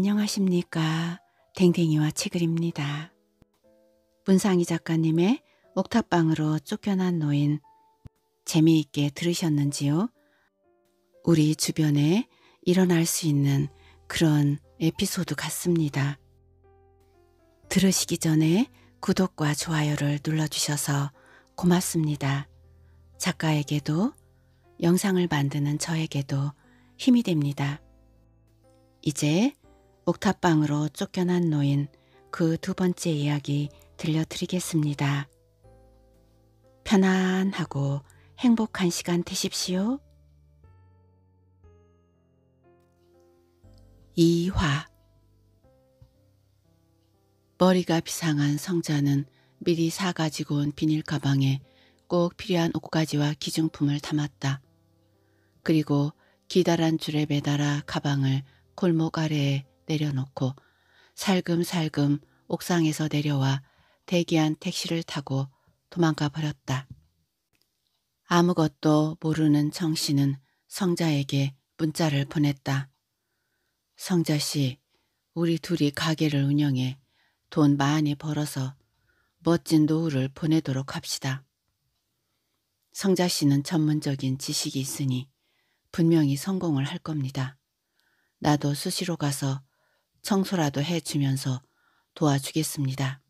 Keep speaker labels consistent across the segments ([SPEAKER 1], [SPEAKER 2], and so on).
[SPEAKER 1] 안녕하십니까. 댕댕이와 치글입니다. 문상희 작가님의 옥탑방으로 쫓겨난 노인 재미있게 들으셨는지요? 우리 주변에 일어날 수 있는 그런 에피소드 같습니다. 들으시기 전에 구독과 좋아요를 눌러주셔서 고맙습니다. 작가에게도 영상을 만드는 저에게도 힘이 됩니다. 이제 옥탑방으로 쫓겨난 노인 그 두 번째 이야기 들려드리겠습니다. 편안하고 행복한 시간 되십시오. 이화 머리가 비상한 성자는 미리 사가지고 온 비닐 가방에 꼭 필요한 옷가지와 기증품을 담았다. 그리고 기다란 줄에 매달아 가방을 골목 아래에 내려놓고 살금살금 옥상에서 내려와 대기한 택시를 타고 도망가 버렸다. 아무것도 모르는 정씨는 성자에게 문자를 보냈다. 성자씨, 우리 둘이 가게를 운영해 돈 많이 벌어서 멋진 노후를 보내도록 합시다. 성자씨는 전문적인 지식이 있으니 분명히 성공을 할 겁니다. 나도 수시로 가서 청소라도 해주면서 도와주겠습니다.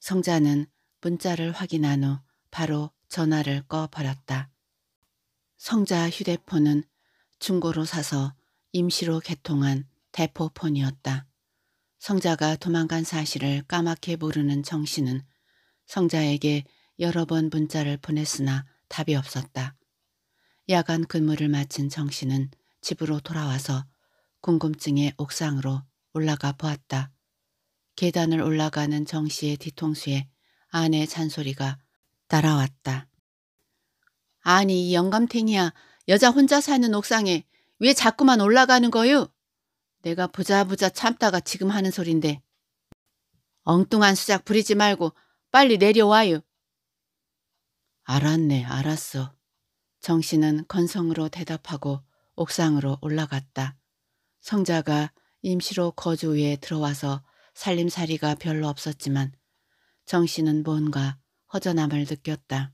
[SPEAKER 1] 성자는 문자를 확인한 후 바로 전화를 꺼버렸다. 성자 휴대폰은 중고로 사서 임시로 개통한 대포폰이었다. 성자가 도망간 사실을 까맣게 모르는 정신은 성자에게 여러 번 문자를 보냈으나 답이 없었다. 야간 근무를 마친 정신은 집으로 돌아와서 궁금증에 옥상으로 올라가 보았다. 계단을 올라가는 정씨의 뒤통수에 아내의 잔소리가 따라왔다. 아니 이 영감탱이야 여자 혼자 사는 옥상에 왜 자꾸만 올라가는 거유? 내가 부자부자 참다가 지금 하는 소린데. 엉뚱한 수작 부리지 말고 빨리 내려와요. 알았네 알았어. 정씨는 건성으로 대답하고 옥상으로 올라갔다. 성자가 임시로 거주에 위 들어와서 살림살이가 별로 없었지만 정씨는 뭔가 허전함을 느꼈다.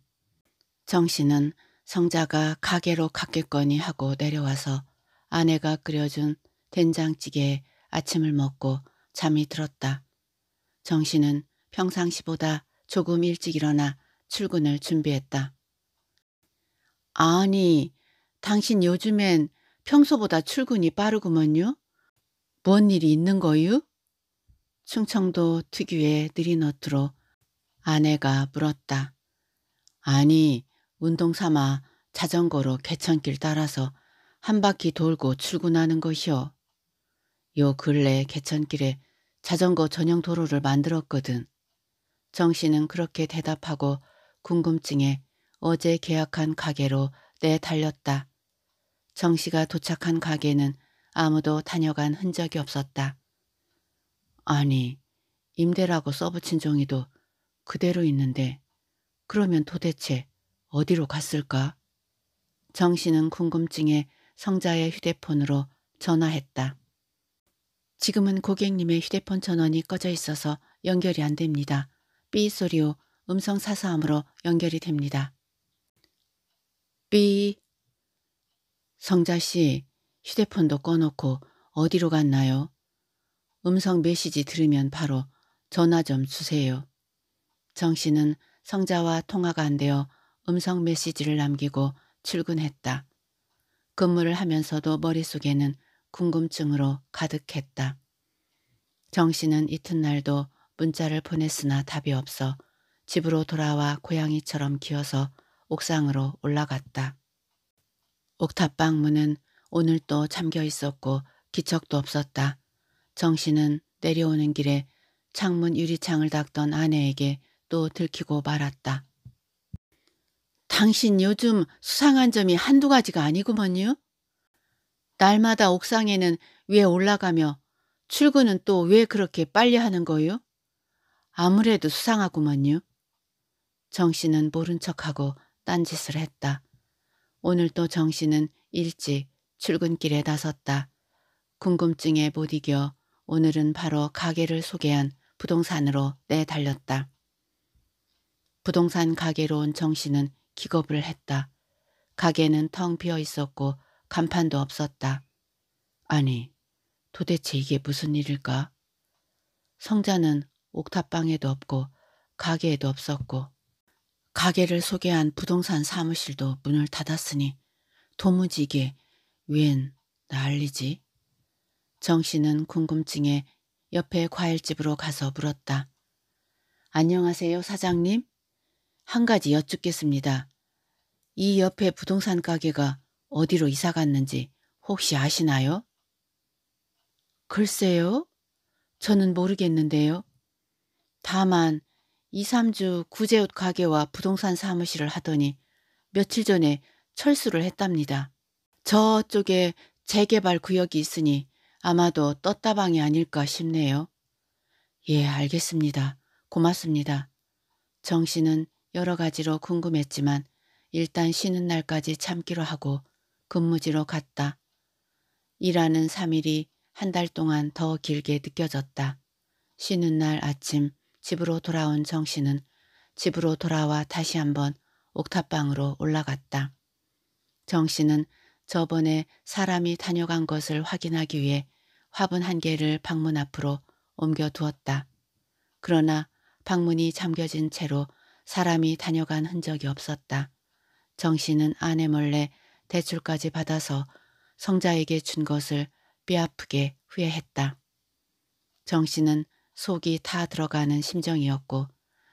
[SPEAKER 1] 정씨는 성자가 가게로 갔겠거니 하고 내려와서 아내가 끓여준 된장찌개에 아침을 먹고 잠이 들었다. 정씨는 평상시보다 조금 일찍 일어나 출근을 준비했다. 아니, 당신 요즘엔 평소보다 출근이 빠르구먼요. 뭔 일이 있는 거유? 충청도 특유의 느린 어투로 아내가 물었다. 아니, 운동 삼아 자전거로 개천길 따라서 한 바퀴 돌고 출근하는 것이요. 요 근래 개천길에 자전거 전용 도로를 만들었거든. 정 씨는 그렇게 대답하고 궁금증에 어제 계약한 가게로 내달렸다. 정 씨가 도착한 가게는 아무도 다녀간 흔적이 없었다. 아니, 임대라고 써붙인 종이도 그대로 있는데 그러면 도대체 어디로 갔을까? 정 씨는 궁금증에 성자의 휴대폰으로 전화했다. 지금은 고객님의 휴대폰 전원이 꺼져 있어서 연결이 안 됩니다. 삐소리오 음성 사서함으로 연결이 됩니다. 삐 성자 씨, 휴대폰도 꺼놓고 어디로 갔나요? 음성 메시지 들으면 바로 전화 좀 주세요. 정 씨는 성자와 통화가 안 되어 음성 메시지를 남기고 출근했다. 근무를 하면서도 머릿속에는 궁금증으로 가득했다. 정 씨는 이튿날도 문자를 보냈으나 답이 없어 집으로 돌아와 고양이처럼 기어서 옥상으로 올라갔다. 옥탑방 문은 오늘도 잠겨 있었고 기척도 없었다. 정신은 내려오는 길에 창문 유리창을 닦던 아내에게 또 들키고 말았다. 당신 요즘 수상한 점이 한두 가지가 아니구먼요? 날마다 옥상에는 왜 올라가며 출근은 또 왜 그렇게 빨리 하는 거요? 아무래도 수상하구먼요. 정신은 모른 척하고 딴짓을 했다. 오늘도 정신은 일찍 출근길에 나섰다. 궁금증에 못 이겨 오늘은 바로 가게를 소개한 부동산으로 내달렸다. 부동산 가게로 온 정신은 기겁을 했다. 가게는 텅 비어 있었고 간판도 없었다. 아니 도대체 이게 무슨 일일까? 성자는 옥탑방에도 없고 가게에도 없었고 가게를 소개한 부동산 사무실도 문을 닫았으니 도무지 이게 웬 난리지? 정 씨는 궁금증에 옆에 과일집으로 가서 물었다. 안녕하세요 사장님. 한 가지 여쭙겠습니다. 이 옆에 부동산 가게가 어디로 이사 갔는지 혹시 아시나요? 글쎄요. 저는 모르겠는데요. 다만 2, 3주 구제옷 가게와 부동산 사무실을 하더니 며칠 전에 철수를 했답니다. 저쪽에 재개발 구역이 있으니 아마도 떴다방이 아닐까 싶네요. 예, 알겠습니다. 고맙습니다. 정 씨는 여러 가지로 궁금했지만 일단 쉬는 날까지 참기로 하고 근무지로 갔다. 일하는 3일이 한 달 동안 더 길게 느껴졌다. 쉬는 날 아침 집으로 돌아온 정씨는 집으로 돌아와 다시 한번 옥탑방으로 올라갔다. 정씨는 저번에 사람이 다녀간 것을 확인하기 위해 화분 한 개를 방문 앞으로 옮겨 두었다. 그러나 방문이 잠겨진 채로 사람이 다녀간 흔적이 없었다. 정씨는 아내 몰래 대출까지 받아서 성자에게 준 것을 뼈아프게 후회했다. 정씨는 속이 다 들어가는 심정이었고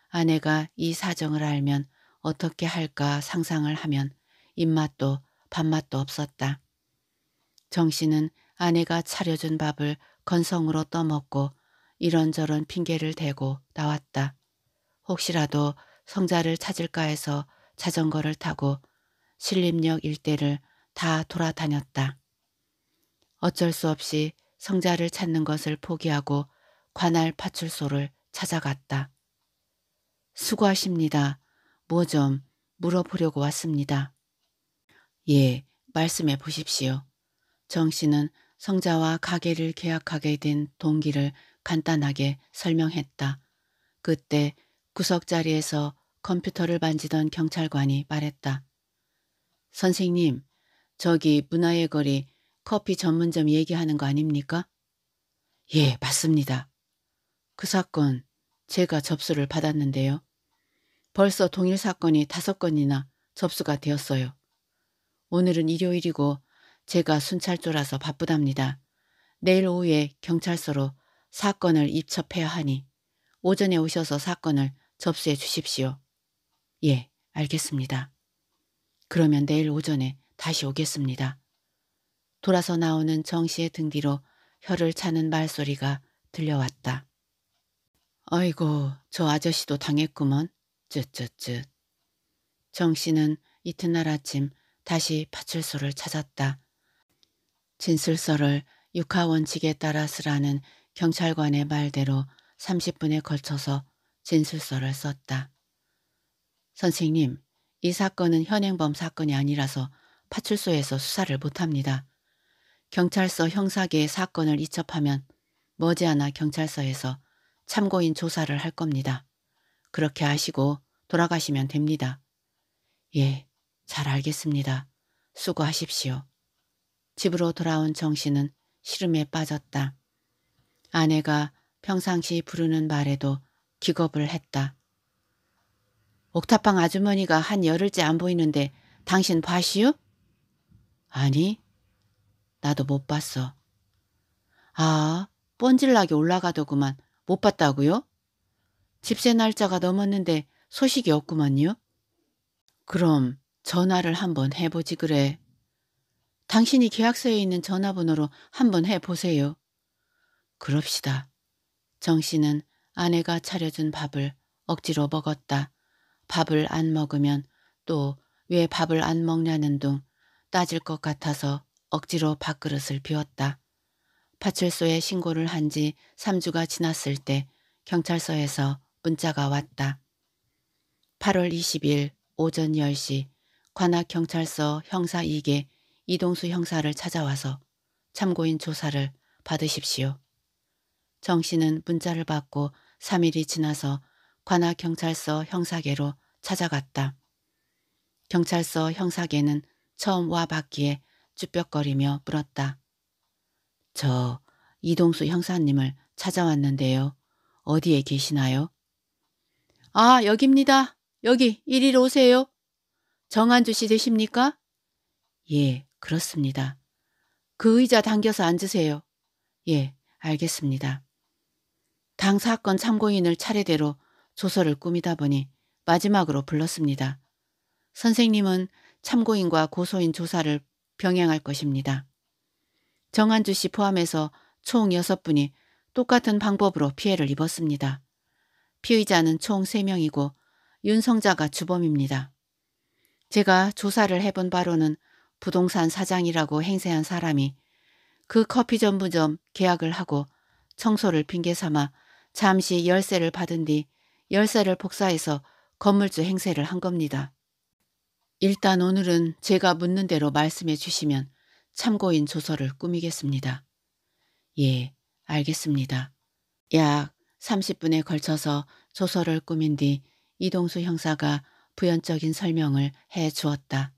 [SPEAKER 1] 아내가 이 사정을 알면 어떻게 할까 상상을 하면 입맛도 밥맛도 없었다. 정 씨는 아내가 차려준 밥을 건성으로 떠먹고 이런저런 핑계를 대고 나왔다. 혹시라도 성자를 찾을까 해서 자전거를 타고 신림역 일대를 다 돌아다녔다. 어쩔 수 없이 성자를 찾는 것을 포기하고 관할 파출소를 찾아갔다. 수고하십니다. 뭐 좀 물어보려고 왔습니다. 예, 말씀해 보십시오. 정 씨는 성자와 가게를 계약하게 된 동기를 간단하게 설명했다. 그때 구석자리에서 컴퓨터를 만지던 경찰관이 말했다. 선생님, 저기 문화의 거리 커피 전문점 얘기하는 거 아닙니까? 예, 맞습니다. 그 사건 제가 접수를 받았는데요. 벌써 동일 사건이 다섯 건이나 접수가 되었어요. 오늘은 일요일이고 제가 순찰조라서 바쁘답니다. 내일 오후에 경찰서로 사건을 입첩해야 하니 오전에 오셔서 사건을 접수해 주십시오. 예, 알겠습니다. 그러면 내일 오전에 다시 오겠습니다. 돌아서 나오는 정 씨의 등 뒤로 혀를 차는 말소리가 들려왔다. 아이고 저 아저씨도 당했구먼. 쯧쯧쯧. 정 씨는 이튿날 아침 다시 파출소를 찾았다. 진술서를 육하 원칙에 따라 쓰라는 경찰관의 말대로 30분에 걸쳐서 진술서를 썼다. 선생님, 이 사건은 현행범 사건이 아니라서 파출소에서 수사를 못합니다. 경찰서 형사계의 사건을 이첩하면 머지않아 경찰서에서 참고인 조사를 할 겁니다. 그렇게 하시고 돌아가시면 됩니다. 예, 잘 알겠습니다. 수고하십시오. 집으로 돌아온 정씨는 시름에 빠졌다. 아내가 평상시 부르는 말에도 기겁을 했다. 옥탑방 아주머니가 한 열흘째 안 보이는데 당신 봐시오? 아니, 나도 못 봤어. 아, 뻔질나게 올라가더구만. 못 봤다고요? 집세 날짜가 넘었는데 소식이 없구만요. 그럼 전화를 한번 해보지 그래. 당신이 계약서에 있는 전화번호로 한번 해보세요. 그럽시다. 정 씨는 아내가 차려준 밥을 억지로 먹었다. 밥을 안 먹으면 또 왜 밥을 안 먹냐는 둥 따질 것 같아서 억지로 밥그릇을 비웠다. 파출소에 신고를 한 지 3주가 지났을 때 경찰서에서 문자가 왔다. 8월 20일 오전 10시 관악경찰서 형사 2개 이동수 형사를 찾아와서 참고인 조사를 받으십시오. 정 씨는 문자를 받고 3일이 지나서 관악경찰서 형사계로 찾아갔다. 경찰서 형사계는 처음 와봤기에 쭈뼛거리며 물었다. 저 이동수 형사님을 찾아왔는데요. 어디에 계시나요? 아, 여기입니다. 여기 이리로 오세요. 정한주 씨 되십니까? 예, 그렇습니다. 그 의자 당겨서 앉으세요. 예, 알겠습니다. 당 사건 참고인을 차례대로 조서를 꾸미다 보니 마지막으로 불렀습니다. 선생님은 참고인과 고소인 조사를 병행할 것입니다. 정한주 씨 포함해서 총 6분이 똑같은 방법으로 피해를 입었습니다. 피의자는 총 3명이고 윤성자가 주범입니다. 제가 조사를 해본 바로는 부동산 사장이라고 행세한 사람이 그 커피 전문점 계약을 하고 청소를 핑계 삼아 잠시 열쇠를 받은 뒤 열쇠를 복사해서 건물주 행세를 한 겁니다. 일단 오늘은 제가 묻는 대로 말씀해 주시면 참고인 조서를 꾸미겠습니다. 예, 알겠습니다. 약 30분에 걸쳐서 조서를 꾸민 뒤 이동수 형사가 부연적인 설명을 해 주었다.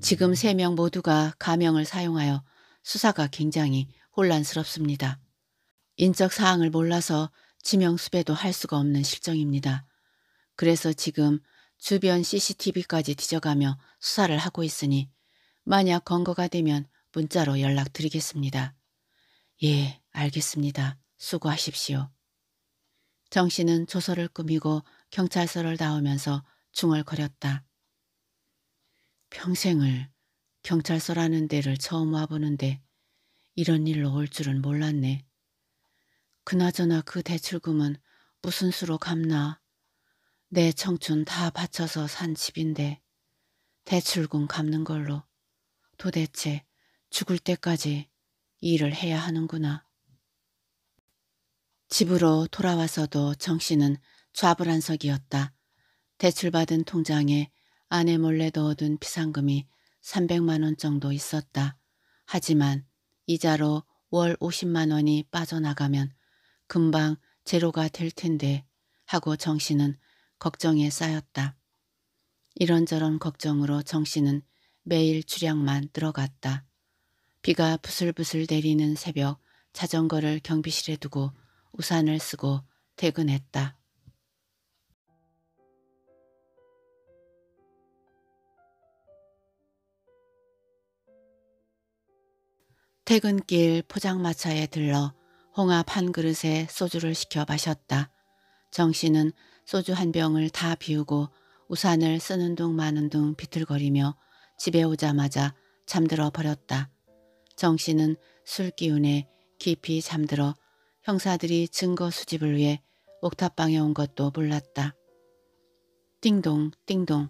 [SPEAKER 1] 지금 세 명 모두가 가명을 사용하여 수사가 굉장히 혼란스럽습니다. 인적 사항을 몰라서 지명수배도 할 수가 없는 실정입니다. 그래서 지금 주변 CCTV까지 뒤져가며 수사를 하고 있으니 만약 건거가 되면 문자로 연락드리겠습니다. 예, 알겠습니다. 수고하십시오. 정 씨는 조서를 꾸미고 경찰서를 나오면서 중얼거렸다. 평생을 경찰서라는 데를 처음 와보는데 이런 일로 올 줄은 몰랐네. 그나저나 그 대출금은 무슨 수로 갚나? 내 청춘 다 바쳐서 산 집인데 대출금 갚는 걸로 도대체 죽을 때까지 일을 해야 하는구나. 집으로 돌아와서도 정씨는 좌불안석이었다. 대출받은 통장에 아내 몰래 넣어둔 비상금이 300만 원 정도 있었다. 하지만 이자로 월 50만 원이 빠져나가면 금방 제로가 될 텐데 하고 정씨는 걱정에 쌓였다. 이런저런 걱정으로 정씨는 매일 주량만 늘어갔다. 비가 부슬부슬 내리는 새벽 자전거를 경비실에 두고 우산을 쓰고 퇴근했다. 퇴근길 포장마차에 들러 홍합 한 그릇에 소주를 시켜 마셨다. 정 씨는 소주 한 병을 다 비우고 우산을 쓰는 둥 마는 둥 비틀거리며 집에 오자마자 잠들어 버렸다. 정씨는 술기운에 깊이 잠들어 형사들이 증거 수집을 위해 옥탑방에 온 것도 몰랐다. 띵동 띵동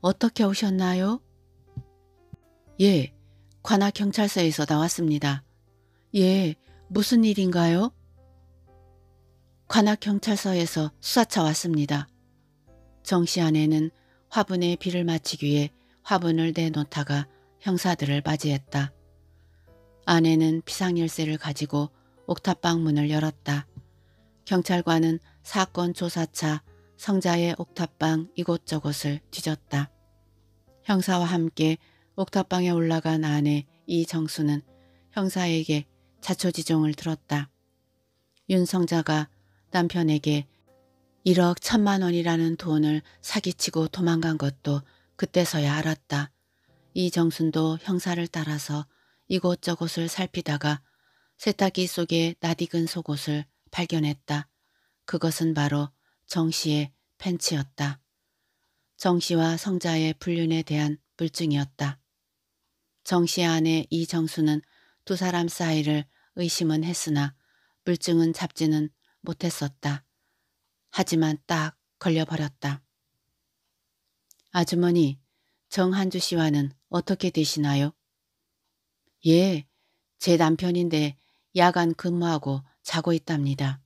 [SPEAKER 1] 어떻게 오셨나요? 예, 관악경찰서에서 나왔습니다. 예, 무슨 일인가요? 관악경찰서에서 수사차 왔습니다. 정씨 아내는 화분에 비를 맞추기 위해 화분을 내놓다가 형사들을 맞이했다. 아내는 피상열쇠를 가지고 옥탑방 문을 열었다. 경찰관은 사건 조사차 성자의 옥탑방 이곳저곳을 뒤졌다. 형사와 함께 옥탑방에 올라간 아내 이정수는 형사에게 자초지종을 들었다. 윤성자가 남편에게 1억 천만 원이라는 돈을 사기치고 도망간 것도 그때서야 알았다. 이정순도 형사를 따라서 이곳저곳을 살피다가 세탁기 속에 낯익은 속옷을 발견했다. 그것은 바로 정씨의 팬츠였다. 정씨와 성자의 불륜에 대한 물증이었다. 정씨 아내 이정수는 두 사람 사이를 의심은 했으나 물증은 잡지는 못했었다. 하지만 딱 걸려버렸다. 아주머니, 정한주 씨와는 어떻게 되시나요? 예, 제 남편인데 야간 근무하고 자고 있답니다.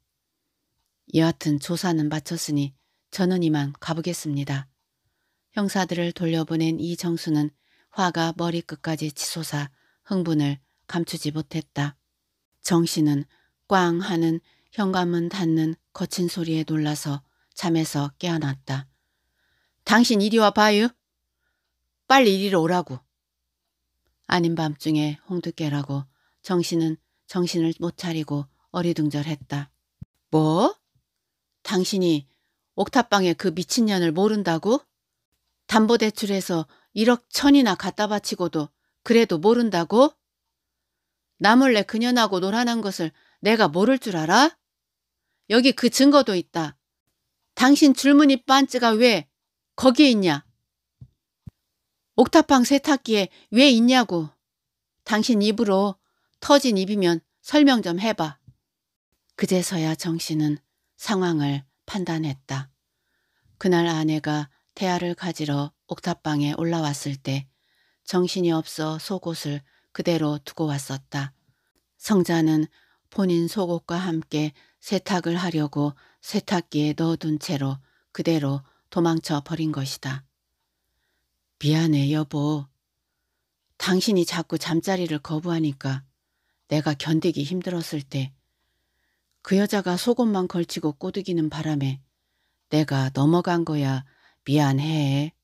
[SPEAKER 1] 여하튼 조사는 마쳤으니 저는 이만 가보겠습니다. 형사들을 돌려보낸 이정수는 화가 머리끝까지 치솟아 흥분을 감추지 못했다. 정 씨는 꽝 하는 현관문 닫는 거친 소리에 놀라서 잠에서 깨어났다. 당신 이리 와봐요. 빨리 이리로 오라고. 아닌 밤중에 홍두깨라고 정신은 정신을 못 차리고 어리둥절했다. 뭐? 당신이 옥탑방에 그 미친년을 모른다고? 담보대출해서 1억 천이나 갖다 바치고도 그래도 모른다고? 나몰래 그년하고 놀아난 것을 내가 모를 줄 알아? 여기 그 증거도 있다. 당신 줄무늬 반지가 왜 거기에 있냐? 옥탑방 세탁기에 왜 있냐고. 당신 입으로 터진 입이면 설명 좀 해봐. 그제서야 정신은 상황을 판단했다. 그날 아내가 태아를 가지러 옥탑방에 올라왔을 때 정신이 없어 속옷을 그대로 두고 왔었다. 성자는 본인 속옷과 함께 세탁을 하려고 세탁기에 넣어둔 채로 그대로 도망쳐 버린 것이다. 미안해 여보. 당신이 자꾸 잠자리를 거부하니까 내가 견디기 힘들었을 때 그 여자가 속옷만 걸치고 꼬드기는 바람에 내가 넘어간 거야 미안해.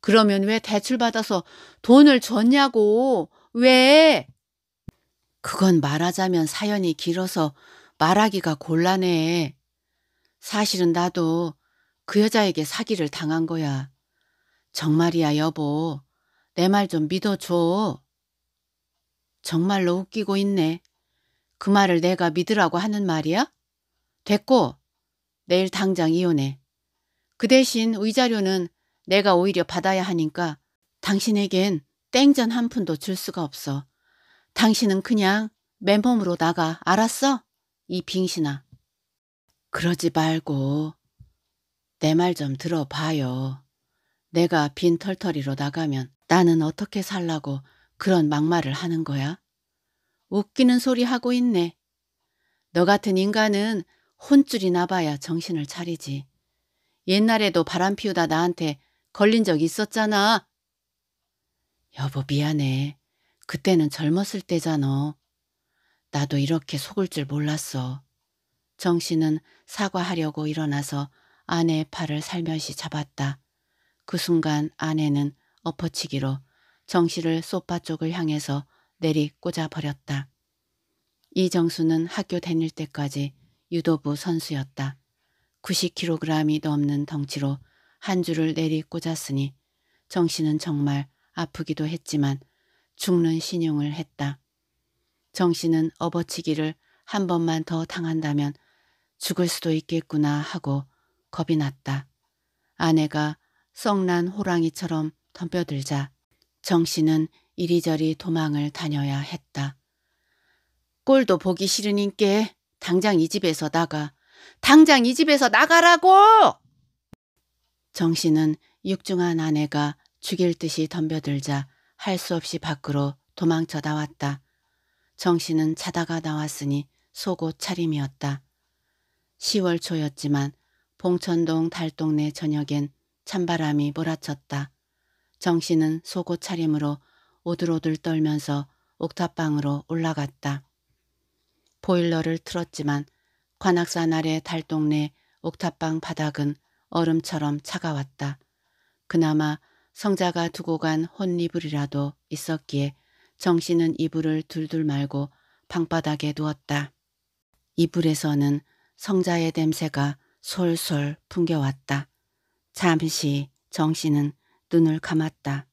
[SPEAKER 1] 그러면 왜 대출받아서 돈을 줬냐고 왜? 그건 말하자면 사연이 길어서 말하기가 곤란해. 사실은 나도 그 여자에게 사기를 당한 거야. 정말이야 여보. 내 말 좀 믿어줘. 정말로 웃기고 있네. 그 말을 내가 믿으라고 하는 말이야? 됐고 내일 당장 이혼해. 그 대신 의자료는 내가 오히려 받아야 하니까 당신에겐 땡전 한 푼도 줄 수가 없어. 당신은 그냥 맨몸으로 나가 알았어? 이 빙신아. 그러지 말고 내말좀 들어봐요. 내가 빈 털털이로 나가면 나는 어떻게 살라고 그런 막말을 하는 거야? 웃기는 소리 하고 있네. 너 같은 인간은 혼쭐이 나봐야 정신을 차리지. 옛날에도 바람 피우다 나한테 걸린 적 있었잖아. 여보 미안해. 그때는 젊었을 때잖아. 나도 이렇게 속을 줄 몰랐어. 정신은 사과하려고 일어나서 아내의 팔을 살며시 잡았다. 그 순간 아내는 엎어치기로 정씨를 소파 쪽을 향해서 내리 꽂아버렸다. 이정수는 학교 다닐 때까지 유도부 선수였다. 90kg이 넘는 덩치로 한 줄을 내리 꽂았으니 정씨는 정말 아프기도 했지만 죽는 신용을 했다. 정씨는 업어치기를 한 번만 더 당한다면 죽을 수도 있겠구나 하고 겁이 났다. 아내가 썩난 호랑이처럼 덤벼들자 정씨는 이리저리 도망을 다녀야 했다. 꼴도 보기 싫은인께 당장 이 집에서 나가. 당장 이 집에서 나가라고! 정씨는 육중한 아내가 죽일 듯이 덤벼들자 할 수 없이 밖으로 도망쳐 나왔다. 정씨는 자다가 나왔으니 속옷 차림이었다. 10월 초였지만 봉천동 달동네 저녁엔 찬바람이 몰아쳤다. 정씨는 속옷 차림으로 오들오들 떨면서 옥탑방으로 올라갔다. 보일러를 틀었지만 관악산 아래 달동네 옥탑방 바닥은 얼음처럼 차가웠다. 그나마 성자가 두고 간 혼이불이라도 있었기에 정씨는 이불을 둘둘 말고 방바닥에 누웠다. 이불에서는 성자의 냄새가 솔솔 풍겨왔다. 잠시 정씨는 눈을 감았다.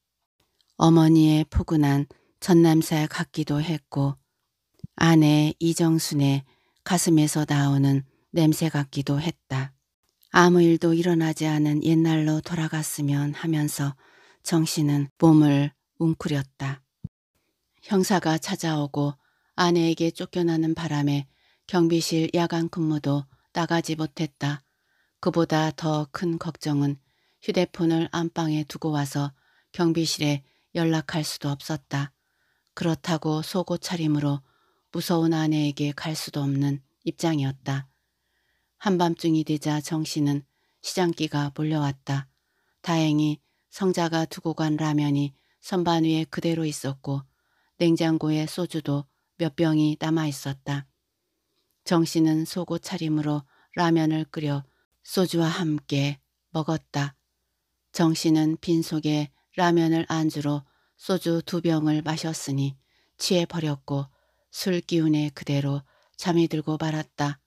[SPEAKER 1] 어머니의 포근한 전남살 같기도 했고 아내 이정순의 가슴에서 나오는 냄새 같기도 했다. 아무 일도 일어나지 않은 옛날로 돌아갔으면 하면서 정씨는 몸을 웅크렸다. 형사가 찾아오고 아내에게 쫓겨나는 바람에 경비실 야간 근무도 나가지 못했다. 그보다 더 큰 걱정은 휴대폰을 안방에 두고 와서 경비실에 연락할 수도 없었다. 그렇다고 속옷 차림으로 무서운 아내에게 갈 수도 없는 입장이었다. 한밤중이 되자 정씨는 시장기가 몰려왔다. 다행히 성자가 두고 간 라면이 선반 위에 그대로 있었고 냉장고에 소주도 몇 병이 남아 있었다. 정씨는 속옷 차림으로 라면을 끓여 소주와 함께 먹었다. 정씨는 빈속에 라면을 안주로 소주 두 병을 마셨으니 취해버렸고 술 기운에 그대로 잠이 들고 말았다.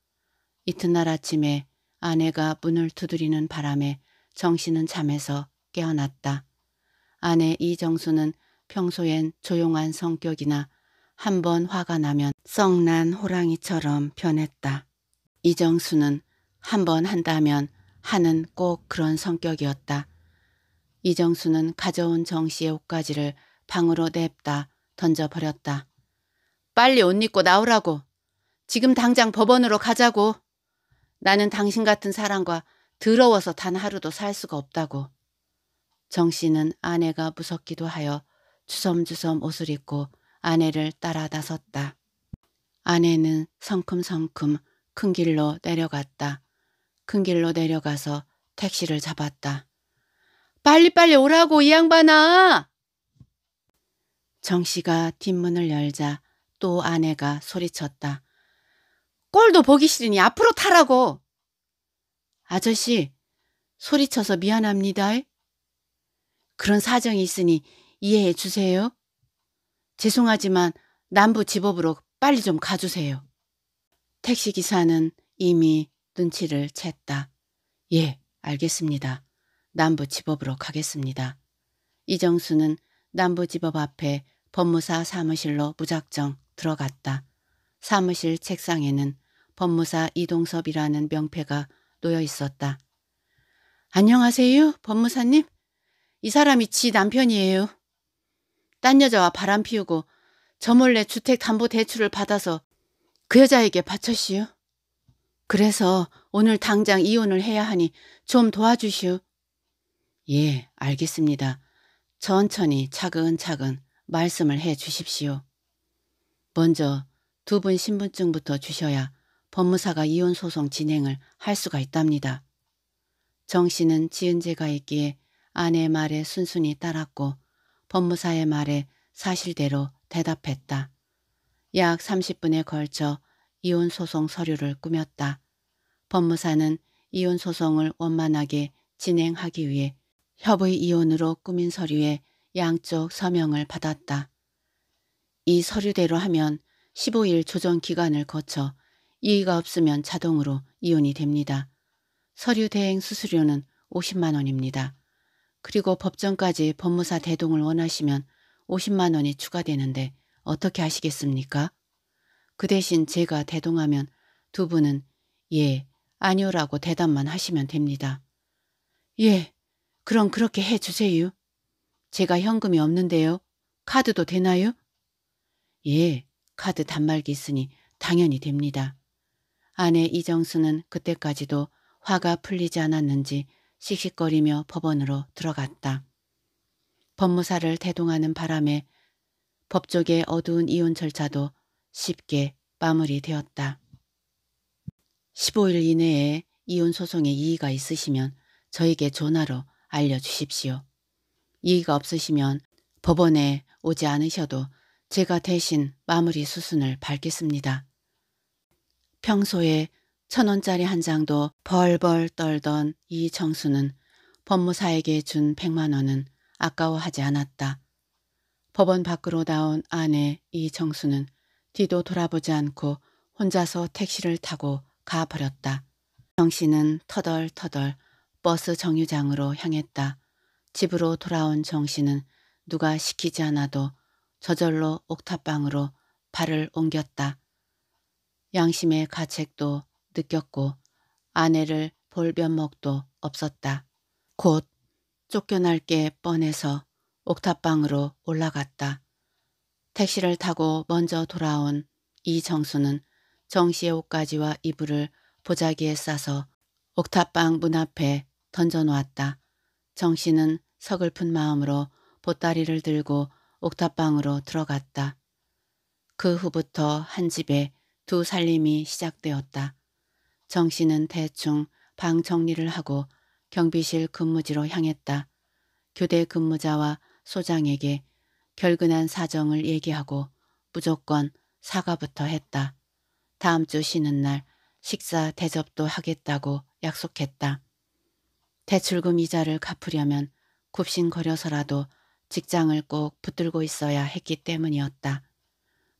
[SPEAKER 1] 이튿날 아침에 아내가 문을 두드리는 바람에 정씨는 잠에서 깨어났다. 아내 이정수는 평소엔 조용한 성격이나 한번 화가 나면 썩난 호랑이처럼 변했다. 이정수는 한 번 한다면 하는 꼭 그런 성격이었다. 이정수는 가져온 정씨의 옷가지를 방으로 냅다 던져버렸다. 빨리 옷 입고 나오라고. 지금 당장 법원으로 가자고. 나는 당신 같은 사람과 더러워서 단 하루도 살 수가 없다고. 정씨는 아내가 무섭기도 하여 주섬주섬 옷을 입고 아내를 따라 나섰다. 아내는 성큼성큼 큰 길로 내려갔다. 큰 길로 내려가서 택시를 잡았다. 빨리빨리 오라고 이 양반아! 정 씨가 뒷문을 열자 또 아내가 소리쳤다. 꼴도 보기 싫으니 앞으로 타라고! 아저씨, 소리쳐서 미안합니다. 그런 사정이 있으니 이해해 주세요. 죄송하지만 남부 집업으로 빨리 좀 가주세요. 택시기사는 이미 눈치를 챘다. 예, 알겠습니다. 남부지법으로 가겠습니다. 이정수는 남부지법 앞에 법무사 사무실로 무작정 들어갔다. 사무실 책상에는 법무사 이동섭이라는 명패가 놓여 있었다. 안녕하세요, 법무사님. 이 사람이 지 남편이에요. 딴 여자와 바람 피우고 저 몰래 주택담보대출을 받아서 그 여자에게 바쳐시오. 그래서 오늘 당장 이혼을 해야 하니 좀 도와주시오. 예, 알겠습니다. 천천히 차근차근 말씀을 해 주십시오. 먼저 두 분 신분증부터 주셔야 법무사가 이혼 소송 진행을 할 수가 있답니다. 정 씨는 지은재가 있기에 아내의 말에 순순히 따랐고 법무사의 말에 사실대로 대답했다. 약 30분에 걸쳐 이혼소송 서류를 꾸몄다. 법무사는 이혼소송을 원만하게 진행하기 위해 협의 이혼으로 꾸민 서류에 양쪽 서명을 받았다. 이 서류대로 하면 15일 조정 기간을 거쳐 이의가 없으면 자동으로 이혼이 됩니다. 서류 대행 수수료는 50만 원입니다. 그리고 법정까지 법무사 대동을 원하시면 50만 원이 추가되는데 어떻게 하시겠습니까? 그 대신 제가 대동하면 두 분은 예, 아니오라고 대답만 하시면 됩니다. 예, 그럼 그렇게 해주세요. 제가 현금이 없는데요. 카드도 되나요? 예, 카드 단말기 있으니 당연히 됩니다. 아내 이정수는 그때까지도 화가 풀리지 않았는지 씩씩거리며 법원으로 들어갔다. 법무사를 대동하는 바람에 법조계 어두운 이혼 절차도 쉽게 마무리되었다. 15일 이내에 이혼 소송에 이의가 있으시면 저에게 전화로 알려주십시오. 이의가 없으시면 법원에 오지 않으셔도 제가 대신 마무리 수순을 밟겠습니다. 평소에 천 원짜리 한 장도 벌벌 떨던 이청수는 법무사에게 준 백만 원은 아까워하지 않았다. 법원 밖으로 나온 아내 이정수는 뒤도 돌아보지 않고 혼자서 택시를 타고 가버렸다. 정씨는 터덜터덜 버스 정류장으로 향했다. 집으로 돌아온 정씨는 누가 시키지 않아도 저절로 옥탑방으로 발을 옮겼다. 양심의 가책도 느꼈고 아내를 볼 면목도 없었다. 곧 쫓겨날 게 뻔해서 옥탑방으로 올라갔다. 택시를 타고 먼저 돌아온 이정수는 정씨의 옷가지와 이불을 보자기에 싸서 옥탑방 문 앞에 던져놓았다. 정씨는 서글픈 마음으로 보따리를 들고 옥탑방으로 들어갔다. 그 후부터 한 집에 두 살림이 시작되었다. 정씨는 대충 방 정리를 하고 경비실 근무지로 향했다. 교대 근무자와 소장에게 결근한 사정을 얘기하고 무조건 사과부터 했다. 다음 주 쉬는 날 식사 대접도 하겠다고 약속했다. 대출금 이자를 갚으려면 굽신거려서라도 직장을 꼭 붙들고 있어야 했기 때문이었다.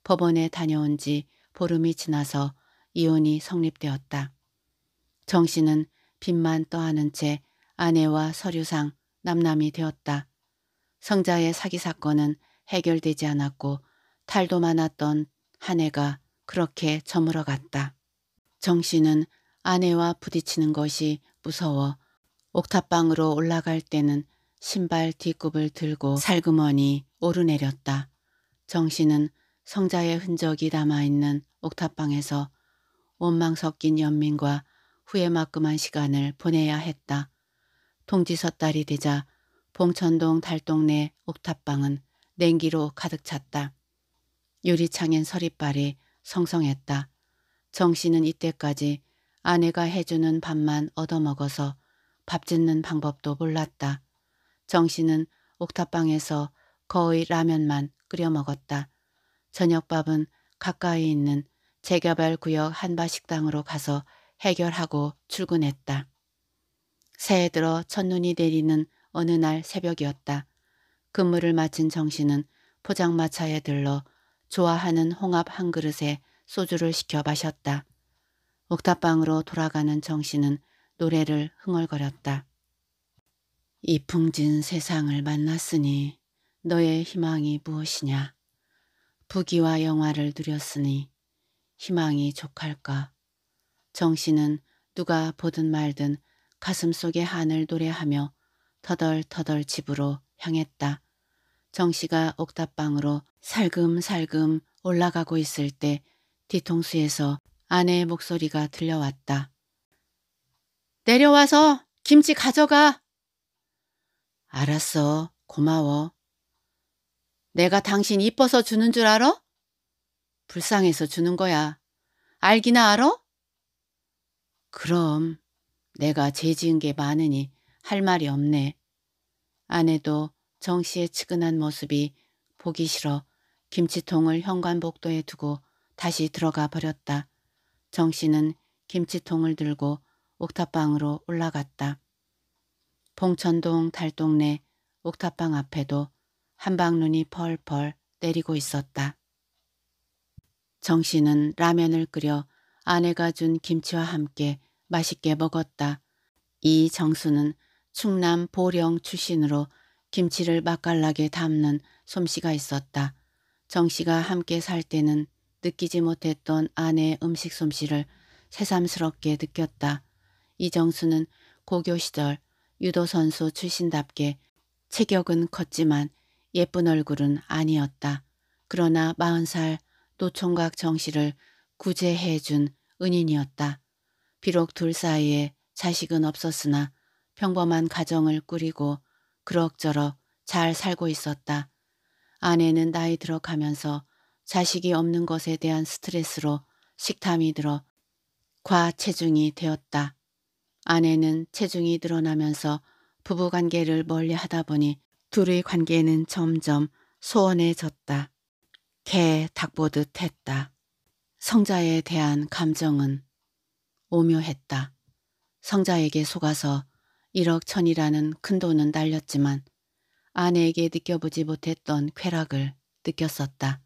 [SPEAKER 1] 법원에 다녀온 지 보름이 지나서 이혼이 성립되었다. 정 씨는 빚만 떠안은 채 아내와 서류상 남남이 되었다. 성자의 사기 사건은 해결되지 않았고 탈도 많았던 한 해가 그렇게 저물어갔다. 정 씨는 아내와 부딪히는 것이 무서워 옥탑방으로 올라갈 때는 신발 뒷굽을 들고 살그머니 오르내렸다. 정 씨는 성자의 흔적이 남아있는 옥탑방에서 원망 섞인 연민과 후회만큼한 시간을 보내야 했다. 통지석 달이 되자 봉천동 달동네 옥탑방은 냉기로 가득 찼다. 유리창엔 서리빨이 성성했다. 정 씨는 이때까지 아내가 해주는 밥만 얻어먹어서 밥 짓는 방법도 몰랐다. 정 씨는 옥탑방에서 거의 라면만 끓여 먹었다. 저녁밥은 가까이 있는 재개발 구역 한바식당으로 가서 해결하고 출근했다. 새해 들어 첫눈이 내리는 어느 날 새벽이었다. 근무를 마친 정신은 포장마차에 들러 좋아하는 홍합 한 그릇에 소주를 시켜 마셨다. 옥탑방으로 돌아가는 정신은 노래를 흥얼거렸다. 이 풍진 세상을 만났으니 너의 희망이 무엇이냐. 부귀와 영화를 누렸으니 희망이 족할까. 정신은 누가 보든 말든 가슴속의 한을 노래하며 터덜터덜 집으로 향했다. 정씨가 옥탑방으로 살금살금 올라가고 있을 때 뒤통수에서 아내의 목소리가 들려왔다. 내려와서 김치 가져가. 알았어. 고마워. 내가 당신 이뻐서 주는 줄 알아? 불쌍해서 주는 거야. 알기나 알아? 그럼 내가 죄 지은 게 많으니 할 말이 없네. 아내도 정 씨의 측은한 모습이 보기 싫어 김치통을 현관복도에 두고 다시 들어가 버렸다. 정 씨는 김치통을 들고 옥탑방으로 올라갔다. 봉천동 달동네 옥탑방 앞에도 한방눈이 펄펄 내리고 있었다. 정 씨는 라면을 끓여 아내가 준 김치와 함께 맛있게 먹었다. 이 정수는 충남 보령 출신으로 김치를 맛깔나게 담는 솜씨가 있었다. 정 씨가 함께 살 때는 느끼지 못했던 아내의 음식 솜씨를 새삼스럽게 느꼈다. 이정수는 고교 시절 유도선수 출신답게 체격은 컸지만 예쁜 얼굴은 아니었다. 그러나 40살 노총각 정 씨를 구제해준 은인이었다. 비록 둘 사이에 자식은 없었으나 평범한 가정을 꾸리고 그럭저럭 잘 살고 있었다. 아내는 나이 들어가면서 자식이 없는 것에 대한 스트레스로 식탐이 들어 과체중이 되었다. 아내는 체중이 늘어나면서 부부관계를 멀리 하다 보니 둘의 관계는 점점 소원해졌다. 개 닭보듯 했다. 성자에 대한 감정은 오묘했다. 성자에게 속아서 1억 천이라는 큰 돈은 날렸지만 아내에게 느껴보지 못했던 쾌락을 느꼈었다.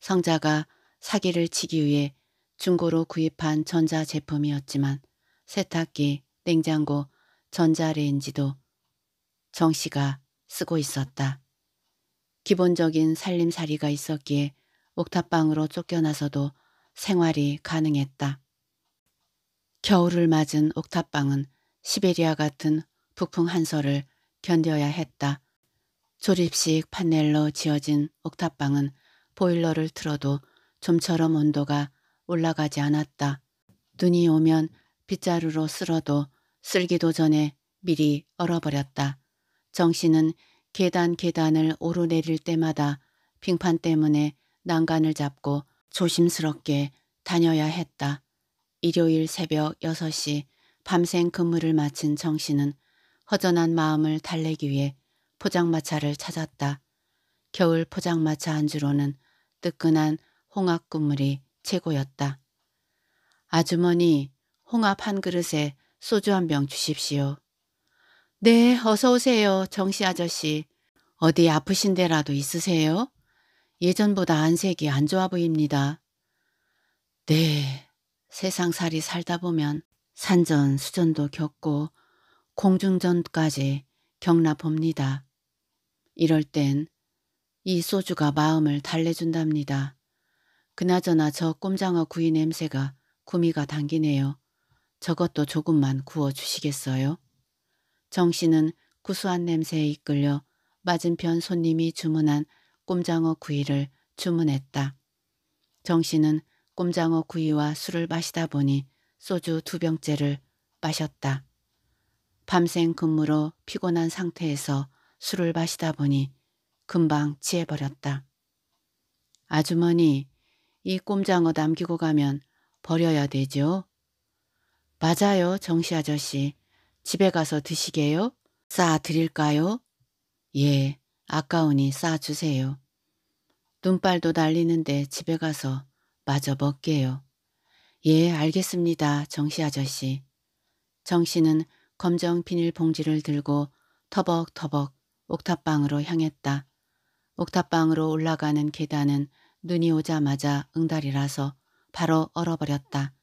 [SPEAKER 1] 성자가 사기를 치기 위해 중고로 구입한 전자제품이었지만 세탁기, 냉장고, 전자레인지도 정씨가 쓰고 있었다. 기본적인 살림살이가 있었기에 옥탑방으로 쫓겨나서도 생활이 가능했다. 겨울을 맞은 옥탑방은 시베리아 같은 북풍 한서를 견뎌야 했다. 조립식 판넬로 지어진 옥탑방은 보일러를 틀어도 좀처럼 온도가 올라가지 않았다. 눈이 오면 빗자루로 쓸어도 쓸기도 전에 미리 얼어버렸다. 정신은 계단 계단을 오르내릴 때마다 빙판 때문에 난간을 잡고 조심스럽게 다녀야 했다. 일요일 새벽 6시 밤샘 근무를 마친 정 씨는 허전한 마음을 달래기 위해 포장마차를 찾았다. 겨울 포장마차 안주로는 뜨끈한 홍합 국물이 최고였다. 아주머니, 홍합 한 그릇에 소주 한 병 주십시오. 네, 어서 오세요, 정씨 아저씨. 어디 아프신 데라도 있으세요? 예전보다 안색이 안 좋아 보입니다. 네, 세상살이 살다 보면 산전 수전도 겪고 공중전까지 경나봅니다 이럴 땐 이 소주가 마음을 달래준답니다. 그나저나 저 꼼장어 구이 냄새가 구미가 당기네요. 저것도 조금만 구워주시겠어요? 정 씨는 구수한 냄새에 이끌려 맞은편 손님이 주문한 꼼장어 구이를 주문했다. 정 씨는 꼼장어 구이와 술을 마시다 보니 소주 두 병째를 마셨다. 밤샘 근무로 피곤한 상태에서 술을 마시다 보니 금방 취해버렸다. 아주머니, 이 꼼장어 남기고 가면 버려야 되죠? 맞아요, 정씨 아저씨. 집에 가서 드시게요? 싸 드릴까요? 예, 아까우니 싸 주세요. 눈발도 날리는데 집에 가서 마저 먹게요. 예, 알겠습니다. 정씨 아저씨. 정씨는 검정 비닐 봉지를 들고 터벅터벅 옥탑방으로 향했다. 옥탑방으로 올라가는 계단은 눈이 오자마자 응달이라서 바로 얼어버렸다.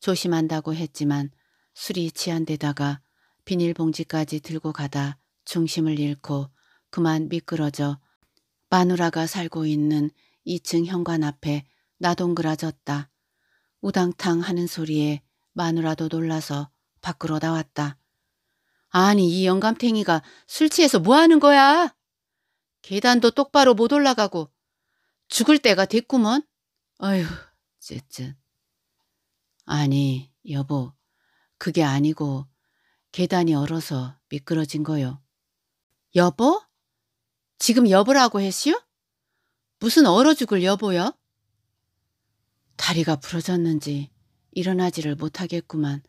[SPEAKER 1] 조심한다고 했지만 술이 취한 데다가 비닐봉지까지 들고 가다 중심을 잃고 그만 미끄러져 마누라가 살고 있는 2층 현관 앞에 나동그라졌다. 우당탕 하는 소리에 마누라도 놀라서 밖으로 나왔다. 아니 이 영감탱이가 술 취해서 뭐 하는 거야? 계단도 똑바로 못 올라가고 죽을 때가 됐구먼. 어휴 쯧쯧. 아니 여보 그게 아니고 계단이 얼어서 미끄러진 거요. 여보? 지금 여보라고 했슈? 무슨 얼어 죽을 여보여? 다리가 부러졌는지 일어나지를 못하겠구만.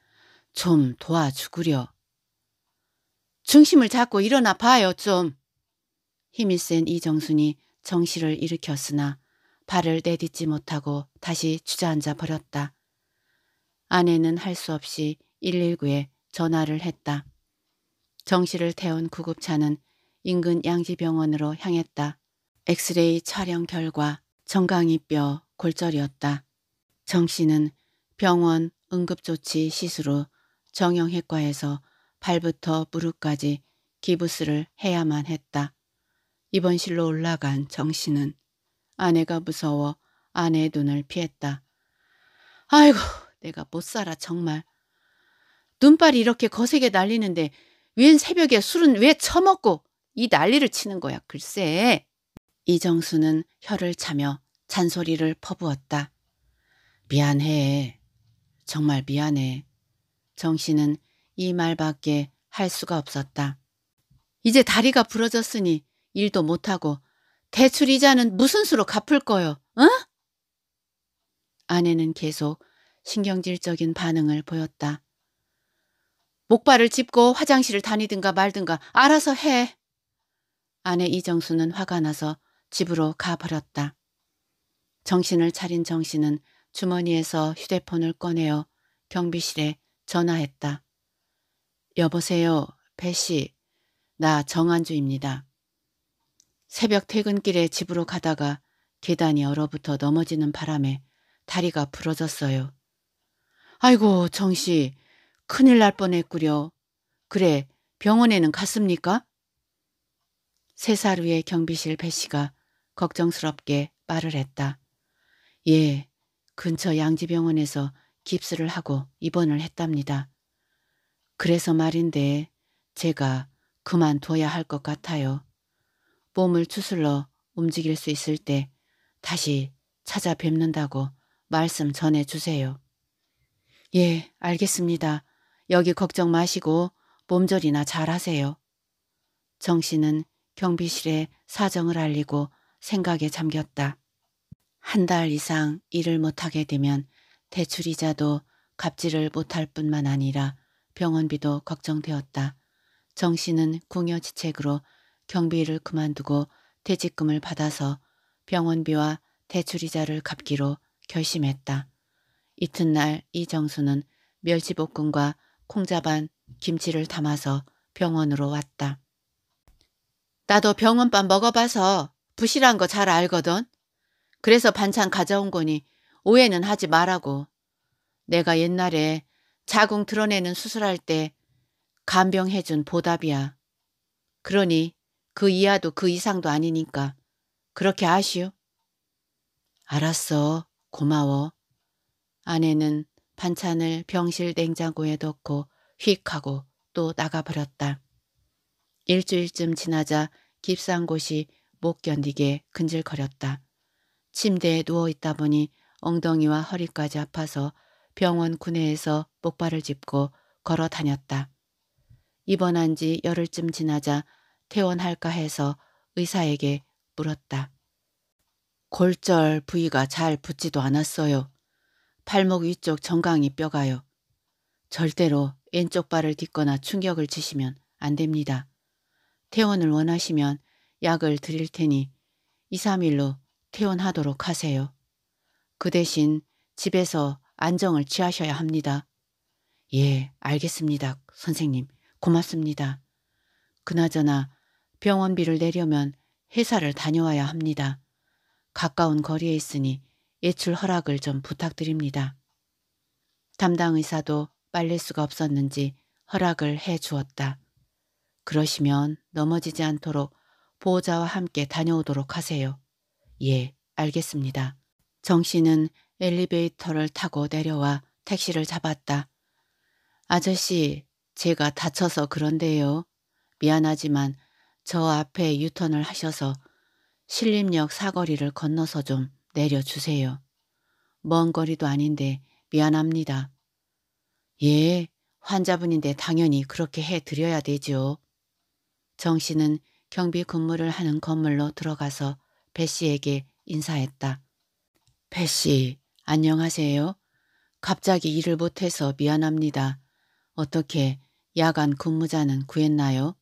[SPEAKER 1] 좀 도와주구려. 중심을 잡고 일어나 봐요 좀. 힘이 센 이정순이 정시를 일으켰으나 발을 내딛지 못하고 다시 주저앉아 버렸다. 아내는 할 수 없이 119에 전화를 했다. 정씨를 태운 구급차는 인근 양지병원으로 향했다. 엑스레이 촬영 결과 정강이뼈 골절이었다. 정 씨는 병원 응급조치 시술후 정형외과에서 발부터 무릎까지 기부스를 해야만 했다. 입원실로 올라간 정 씨는 아내가 무서워 아내의 눈을 피했다. 아이고 내가 못 살아 정말. 눈발이 이렇게 거세게 날리는데 웬 새벽에 술은 왜 처먹고 이 난리를 치는 거야 글쎄. 이정수는 혀를 차며 잔소리를 퍼부었다. 미안해. 정말 미안해. 정 씨는 이 말밖에 할 수가 없었다. 이제 다리가 부러졌으니 일도 못하고 대출 이자는 무슨 수로 갚을 거요? 응? 어? 아내는 계속 신경질적인 반응을 보였다. 목발을 짚고 화장실을 다니든가 말든가 알아서 해. 아내 이정수는 화가 나서 집으로 가버렸다. 정신을 차린 정신은 주머니에서 휴대폰을 꺼내어 경비실에 전화했다. 여보세요, 배씨. 나 정한주입니다. 새벽 퇴근길에 집으로 가다가 계단이 얼어붙어 넘어지는 바람에 다리가 부러졌어요. 아이고, 정씨. 큰일 날 뻔했구려. 그래, 병원에는 갔습니까? 세 살 후에 경비실 배씨가 걱정스럽게 말을 했다. 예, 근처 양지병원에서 깁스를 하고 입원을 했답니다. 그래서 말인데 제가 그만둬야 할 것 같아요. 몸을 추슬러 움직일 수 있을 때 다시 찾아뵙는다고 말씀 전해주세요. 예, 알겠습니다. 여기 걱정 마시고 몸조리나 잘하세요. 정 씨는 경비실에 사정을 알리고 생각에 잠겼다. 한달 이상 일을 못하게 되면 대출이자도 갚지를 못할 뿐만 아니라 병원비도 걱정되었다. 정씨는 궁여지책으로 경비를 그만두고 퇴직금을 받아서 병원비와 대출이자를 갚기로 결심했다. 이튿날 이정수는 멸치볶음과 콩자반 김치를 담아서 병원으로 왔다. 나도 병원밥 먹어봐서 부실한 거 잘 알거든. 그래서 반찬 가져온 거니 오해는 하지 말라고. 내가 옛날에 자궁 드러내는 수술할 때 간병해준 보답이야. 그러니 그 이하도 그 이상도 아니니까 그렇게 아쉬오 알았어. 고마워. 아내는 반찬을 병실 냉장고에 넣고 휙 하고 또 나가버렸다. 일주일쯤 지나자 깁상 곳이 못 견디게 근질거렸다. 침대에 누워 있다 보니 엉덩이와 허리까지 아파서 병원 구내에서 목발을 짚고 걸어 다녔다. 입원한 지 열흘쯤 지나자 퇴원할까 해서 의사에게 물었다. 골절 부위가 잘 붙지도 않았어요. 팔목 위쪽 정강이 뼈가요. 절대로 왼쪽 발을 딛거나 충격을 치시면 안 됩니다. 퇴원을 원하시면 약을 드릴 테니 2, 3일로 퇴원하도록 하세요. 그 대신 집에서 안정을 취하셔야 합니다. 예, 알겠습니다. 선생님, 고맙습니다. 그나저나 병원비를 내려면 회사를 다녀와야 합니다. 가까운 거리에 있으니 예출 허락을 좀 부탁드립니다. 담당 의사도 빨릴 수가 없었는지 허락을 해 주었다. 그러시면 넘어지지 않도록 보호자와 함께 다녀오도록 하세요. 예, 알겠습니다. 정 씨는 엘리베이터를 타고 내려와 택시를 잡았다. 아저씨, 제가 다쳐서 그런데요. 미안하지만 저 앞에 유턴을 하셔서 신림역 사거리를 건너서 좀 내려주세요. 먼 거리도 아닌데 미안합니다. 예, 환자분인데 당연히 그렇게 해드려야 되지요. 정 씨는 경비 근무를 하는 건물로 들어가서 배 씨에게 인사했다. 배 씨, 안녕하세요. 갑자기 일을 못해서 미안합니다. 어떻게 야간 근무자는 구했나요?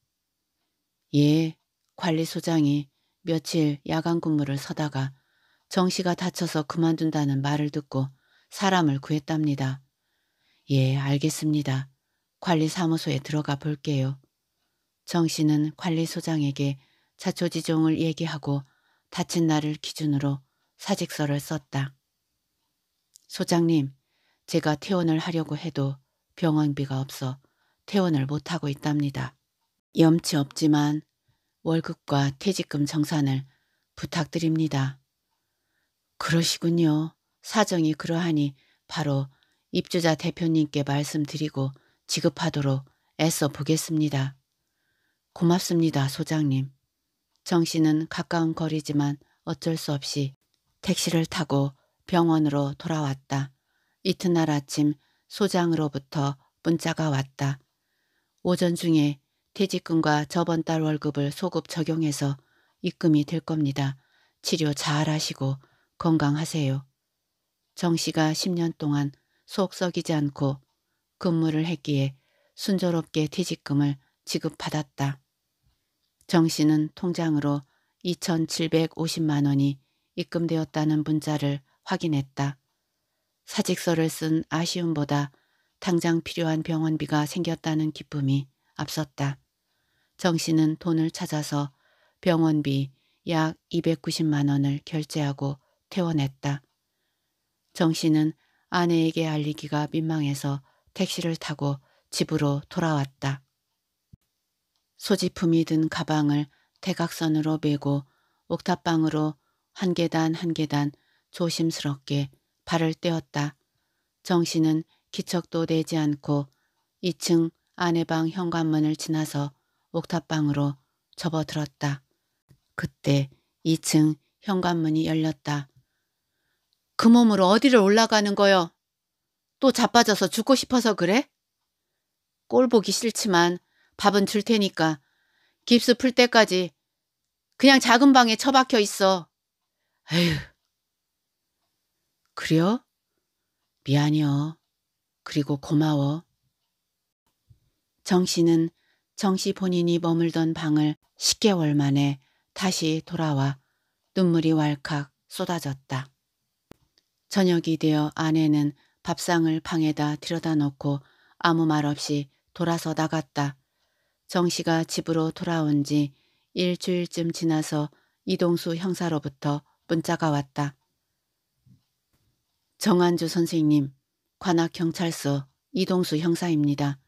[SPEAKER 1] 예, 관리소장이 며칠 야간 근무를 서다가 정 씨가 다쳐서 그만둔다는 말을 듣고 사람을 구했답니다. 예, 알겠습니다. 관리사무소에 들어가 볼게요. 정 씨는 관리소장에게 자초지종을 얘기하고 다친 날을 기준으로 사직서를 썼다. 소장님, 제가 퇴원을 하려고 해도 병원비가 없어 퇴원을 못하고 있답니다. 염치 없지만 월급과 퇴직금 정산을 부탁드립니다. 그러시군요. 사정이 그러하니 바로 입주자 대표님께 말씀드리고 지급하도록 애써 보겠습니다. 고맙습니다, 소장님. 정 씨는 가까운 거리지만 어쩔 수 없이 택시를 타고 병원으로 돌아왔다. 이튿날 아침 소장으로부터 문자가 왔다. 오전 중에 퇴직금과 저번 달 월급을 소급 적용해서 입금이 될 겁니다. 치료 잘 하시고 건강하세요. 정 씨가 10년 동안 속 썩이지 않고 근무를 했기에 순조롭게 퇴직금을 지급받았다. 정 씨는 통장으로 2,750만 원이 입금되었다는 문자를 확인했다. 사직서를 쓴 아쉬움보다 당장 필요한 병원비가 생겼다는 기쁨이 앞섰다. 정 씨는 돈을 찾아서 병원비 약 290만 원을 결제하고 퇴원했다. 정 씨는 아내에게 알리기가 민망해서 택시를 타고 집으로 돌아왔다. 소지품이 든 가방을 대각선으로 메고 옥탑방으로 한 계단 한 계단 조심스럽게 발을 떼었다. 정신은 기척도 내지 않고 2층 아내방 현관문을 지나서 옥탑방으로 접어들었다. 그때 2층 현관문이 열렸다. 그 몸으로 어디를 올라가는 거요? 또 자빠져서 죽고 싶어서 그래? 꼴 보기 싫지만 밥은 줄 테니까. 깁스 풀 때까지 그냥 작은 방에 처박혀 있어. 에휴. 그래요? 미안해요. 그리고 고마워. 정 씨는 정 씨 본인이 머물던 방을 10개월 만에 다시 돌아와 눈물이 왈칵 쏟아졌다. 저녁이 되어 아내는 밥상을 방에다 들여다 놓고 아무 말 없이 돌아서 나갔다. 정 씨가 집으로 돌아온 지 일주일쯤 지나서 이동수 형사로부터 문자가 왔다. 정한주 선생님, 관악경찰서 이동수 형사입니다.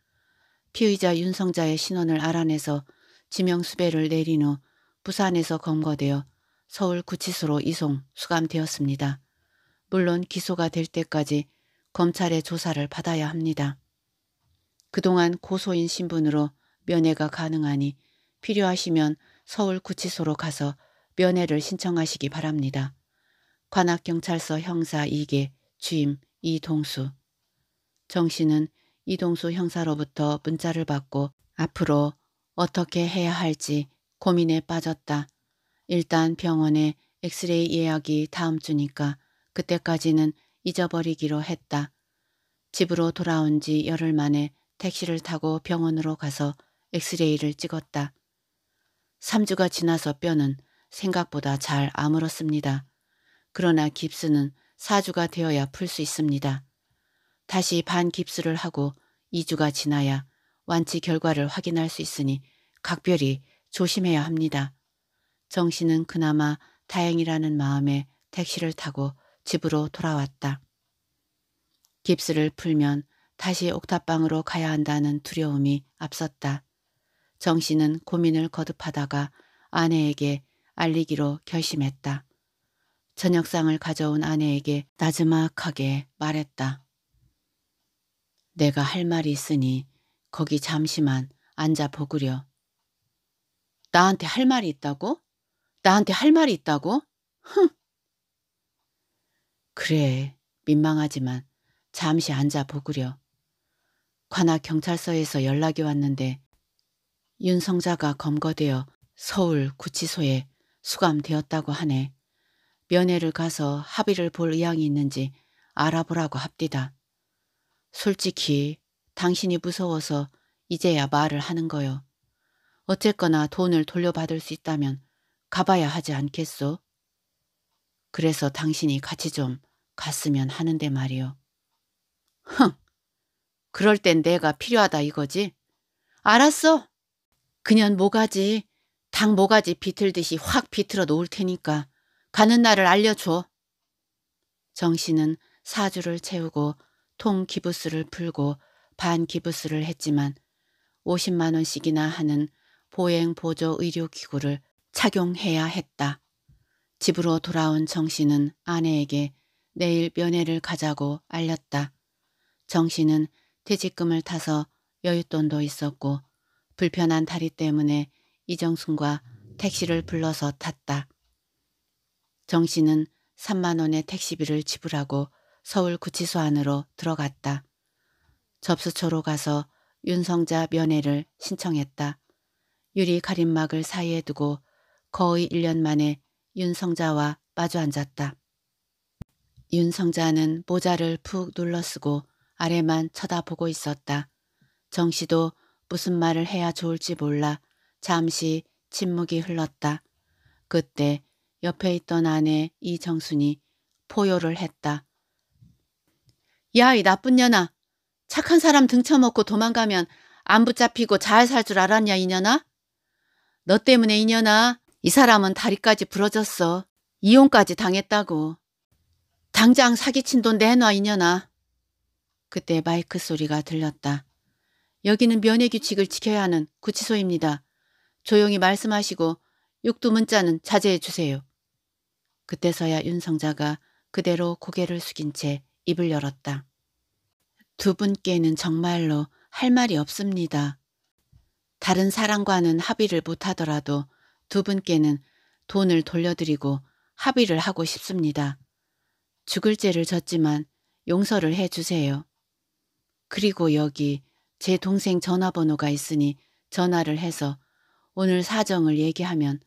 [SPEAKER 1] 피의자 윤성자의 신원을 알아내서 지명수배를 내린 후 부산에서 검거되어 서울구치소로 이송, 수감되었습니다. 물론 기소가 될 때까지 검찰의 조사를 받아야 합니다. 그동안 고소인 신분으로 면회가 가능하니 필요하시면 서울구치소로 가서 면회를 신청하시기 바랍니다. 관악경찰서 형사 2개 주임 이동수 정 씨는 이동수 형사로부터 문자를 받고 앞으로 어떻게 해야 할지 고민에 빠졌다. 일단 병원에 엑스레이 예약이 다음 주니까 그때까지는 잊어버리기로 했다. 집으로 돌아온 지 열흘 만에 택시를 타고 병원으로 가서 엑스레이를 찍었다. 3주가 지나서 뼈는 생각보다 잘 아물었습니다. 그러나 깁스는 4주가 되어야 풀 수 있습니다. 다시 반 깁스를 하고 2주가 지나야 완치 결과를 확인할 수 있으니 각별히 조심해야 합니다. 정신은 그나마 다행이라는 마음에 택시를 타고 집으로 돌아왔다. 깁스를 풀면 다시 옥탑방으로 가야 한다는 두려움이 앞섰다. 정 씨는 고민을 거듭하다가 아내에게 알리기로 결심했다. 저녁상을 가져온 아내에게 나즈막하게 말했다. 내가 할 말이 있으니 거기 잠시만 앉아 보구려. 나한테 할 말이 있다고? 나한테 할 말이 있다고? 흥! 그래, 민망하지만 잠시 앉아 보구려. 관악 경찰서에서 연락이 왔는데 윤성자가 검거되어 서울 구치소에 수감되었다고 하네. 면회를 가서 합의를 볼 의향이 있는지 알아보라고 합디다. 솔직히 당신이 무서워서 이제야 말을 하는 거요. 어쨌거나 돈을 돌려받을 수 있다면 가봐야 하지 않겠소? 그래서 당신이 같이 좀 갔으면 하는데 말이오 흥! 그럴 땐 내가 필요하다 이거지? 알았어! 그년 모가지, 당 모가지 비틀듯이 확 비틀어 놓을 테니까 가는 날을 알려줘. 정 씨는 사주를 채우고 통 기부스를 풀고 반 기부스를 했지만 50만 원씩이나 하는 보행 보조 의료 기구를 착용해야 했다. 집으로 돌아온 정 씨는 아내에게 내일 면회를 가자고 알렸다. 정 씨는 퇴직금을 타서 여윳돈도 있었고 불편한 다리 때문에 이정순과 택시를 불러서 탔다. 정 씨는 3만 원의 택시비를 지불하고 서울 구치소 안으로 들어갔다. 접수처로 가서 윤성자 면회를 신청했다. 유리 가림막을 사이에 두고 거의 1년 만에 윤성자와 마주 앉았다. 윤성자는 모자를 푹 눌러쓰고 아래만 쳐다보고 있었다. 정 씨도 무슨 말을 해야 좋을지 몰라 잠시 침묵이 흘렀다. 그때 옆에 있던 아내 이정순이 포효를 했다. 야 이 나쁜 년아 착한 사람 등쳐먹고 도망가면 안 붙잡히고 잘 살 줄 알았냐 이년아? 너 때문에 이년아 이 사람은 다리까지 부러졌어. 이혼까지 당했다고. 당장 사기친 돈 내놔 이년아. 그때 마이크 소리가 들렸다. 여기는 면회 규칙을 지켜야 하는 구치소입니다. 조용히 말씀하시고 육두 문자는 자제해 주세요. 그때서야 윤성자가 그대로 고개를 숙인 채 입을 열었다. 두 분께는 정말로 할 말이 없습니다. 다른 사람과는 합의를 못하더라도 두 분께는 돈을 돌려드리고 합의를 하고 싶습니다. 죽을 죄를 졌지만 용서를 해주세요. 그리고 여기 제 동생 전화번호가 있으니 전화를 해서 오늘 사정을 얘기하면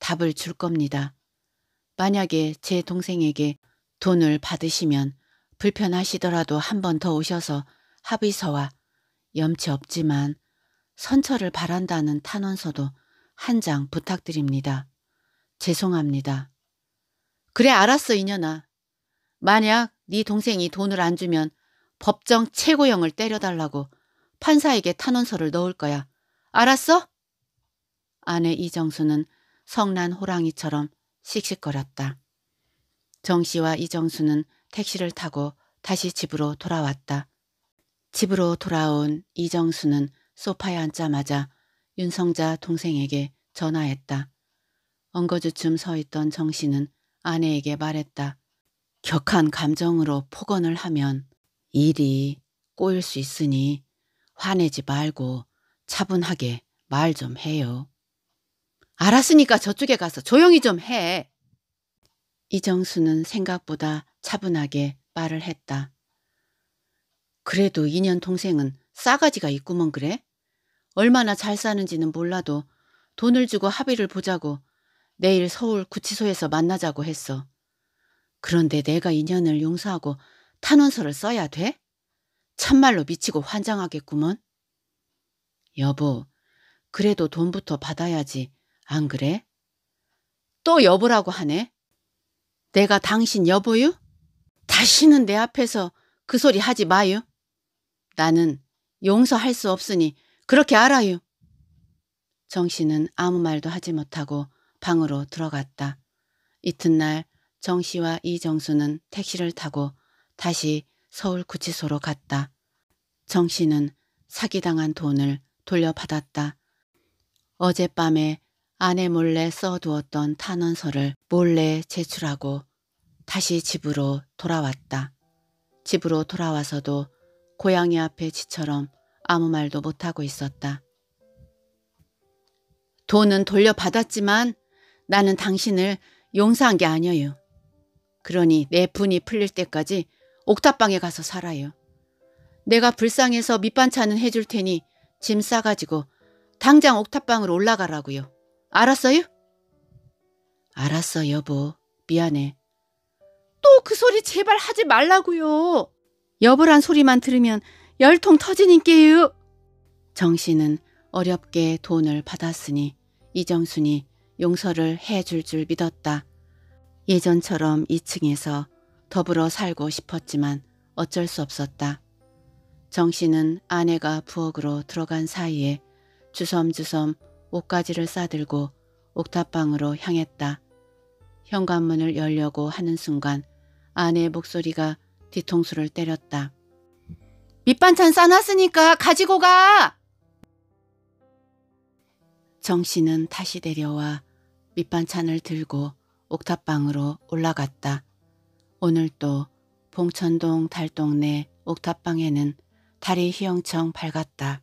[SPEAKER 1] 답을 줄 겁니다. 만약에 제 동생에게 돈을 받으시면 불편하시더라도 한 번 더 오셔서 합의서와 염치 없지만 선처를 바란다는 탄원서도 한 장 부탁드립니다. 죄송합니다. 그래 알았어 이년아. 만약 네 동생이 돈을 안 주면 법정 최고형을 때려달라고 판사에게 탄원서를 넣을 거야. 알았어? 아내 이정수는 성난 호랑이처럼 씩씩거렸다. 정 씨와 이정수는 택시를 타고 다시 집으로 돌아왔다. 집으로 돌아온 이정수는 소파에 앉자마자 윤성자 동생에게 전화했다. 엉거주춤 서 있던 정 씨는 아내에게 말했다. 격한 감정으로 폭언을 하면 일이 꼬일 수 있으니 화내지 말고 차분하게 말 좀 해요. 알았으니까 저쪽에 가서 조용히 좀 해. 이정수는 생각보다 차분하게 말을 했다. 그래도 2년 동생은 싸가지가 있구먼 그래? 얼마나 잘 사는지는 몰라도 돈을 주고 합의를 보자고 내일 서울 구치소에서 만나자고 했어. 그런데 내가 인연을 용서하고 탄원서를 써야 돼? 참말로 미치고 환장하겠구먼. 여보, 그래도 돈부터 받아야지. 안 그래? 또 여보라고 하네. 내가 당신 여보유? 다시는 내 앞에서 그 소리 하지 마유. 나는 용서할 수 없으니 그렇게 알아요. 정 씨는 아무 말도 하지 못하고 방으로 들어갔다. 이튿날 정 씨와 이정수는 택시를 타고 다시 서울구치소로 갔다. 정 씨는 사기당한 돈을 돌려받았다. 어젯밤에 아내 몰래 써두었던 탄원서를 몰래 제출하고 다시 집으로 돌아왔다. 집으로 돌아와서도 고양이 앞에 지처럼 아무 말도 못하고 있었다. 돈은 돌려받았지만 나는 당신을 용서한 게 아니에요. 그러니 내 분이 풀릴 때까지 옥탑방에 가서 살아요. 내가 불쌍해서 밑반찬은 해줄 테니 짐 싸가지고 당장 옥탑방으로 올라가라고요. 알았어요? 알았어 여보. 뭐. 미안해. 또 그 소리 제발 하지 말라고요. 여보란 소리만 들으면 열통 터지니께요. 정신은 어렵게 돈을 받았으니 이정순이 용서를 해줄 줄 믿었다. 예전처럼 2층에서 더불어 살고 싶었지만 어쩔 수 없었다. 정 씨는 아내가 부엌으로 들어간 사이에 주섬주섬 옷가지를 싸들고 옥탑방으로 향했다. 현관문을 열려고 하는 순간 아내의 목소리가 뒤통수를 때렸다. 밑반찬 싸놨으니까 가지고 가! 정 씨는 다시 내려와 밑반찬을 들고 옥탑방으로 올라갔다. 오늘 도 봉천동 달동네 옥탑방에는 달이 휘영청 밝았다.